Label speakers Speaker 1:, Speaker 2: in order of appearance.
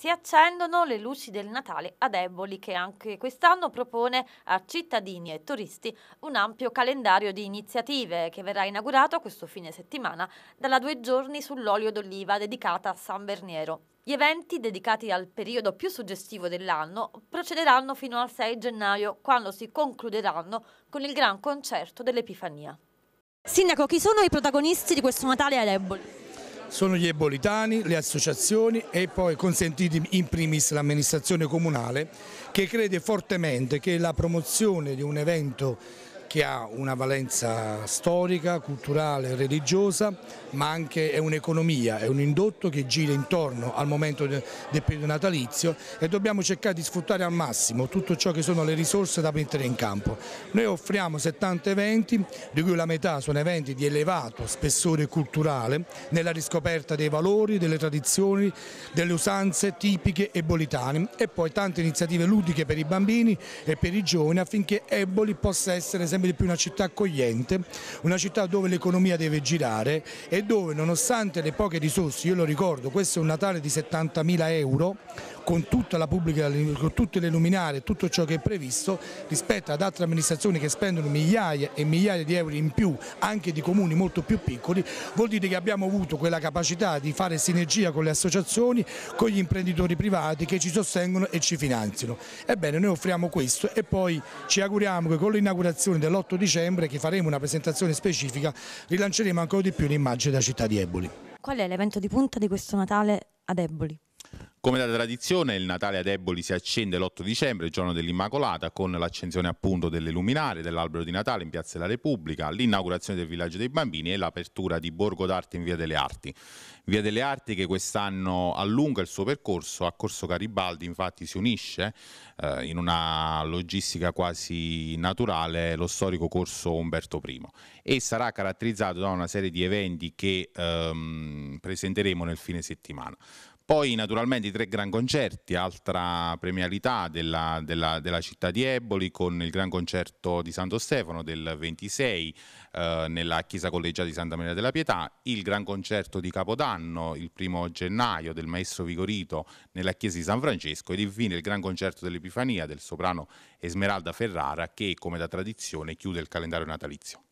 Speaker 1: Si accendono le luci del Natale ad Eboli che anche quest'anno propone a cittadini e turisti un ampio calendario di iniziative che verrà inaugurato questo fine settimana dalla due giorni sull'olio d'oliva dedicata a San Berniero. Gli eventi dedicati al periodo più suggestivo dell'anno procederanno fino al 6 gennaio quando si concluderanno con il gran concerto dell'Epifania. Sindaco, chi sono i protagonisti di questo Natale ad Eboli?
Speaker 2: sono gli ebolitani, le associazioni e poi consentiti in primis l'amministrazione comunale che crede fortemente che la promozione di un evento che ha una valenza storica, culturale, religiosa, ma anche è un'economia, è un indotto che gira intorno al momento del periodo natalizio e dobbiamo cercare di sfruttare al massimo tutto ciò che sono le risorse da mettere in campo. Noi offriamo 70 eventi, di cui la metà sono eventi di elevato spessore culturale nella riscoperta dei valori, delle tradizioni, delle usanze tipiche ebolitane e poi tante iniziative ludiche per i bambini e per i giovani affinché Eboli possa essere sempre sempre di più una città accogliente, una città dove l'economia deve girare e dove nonostante le poche risorse, io lo ricordo, questo è un Natale di 70.000 euro, con tutta la pubblica, con tutte le luminarie, tutto ciò che è previsto rispetto ad altre amministrazioni che spendono migliaia e migliaia di euro in più anche di comuni molto più piccoli, vuol dire che abbiamo avuto quella capacità di fare sinergia con le associazioni, con gli imprenditori privati che ci sostengono e ci finanziano. Ebbene, noi offriamo questo e poi ci auguriamo che con l'inaugurazione dell'8 dicembre che faremo una presentazione specifica rilanceremo ancora di più l'immagine della città di Eboli.
Speaker 1: Qual è l'evento di punta di questo Natale ad Eboli?
Speaker 3: Come da tradizione il Natale a Deboli si accende l'8 dicembre, giorno dell'Immacolata, con l'accensione appunto delle luminarie, dell'albero di Natale in Piazza della Repubblica, l'inaugurazione del Villaggio dei Bambini e l'apertura di Borgo d'Arte in Via delle Arti. Via delle Arti che quest'anno allunga il suo percorso, a Corso Garibaldi infatti si unisce eh, in una logistica quasi naturale lo storico corso Umberto I e sarà caratterizzato da una serie di eventi che ehm, presenteremo nel fine settimana. Poi naturalmente i tre gran concerti, altra premialità della, della, della, città di Eboli con il gran concerto di Santo Stefano del 26 eh, nella chiesa collegiata di Santa Maria della Pietà, il gran concerto di Capodanno il primo gennaio del maestro Vigorito nella chiesa di San Francesco ed infine il gran concerto dell'Epifania del soprano Esmeralda Ferrara che come da tradizione chiude il calendario natalizio.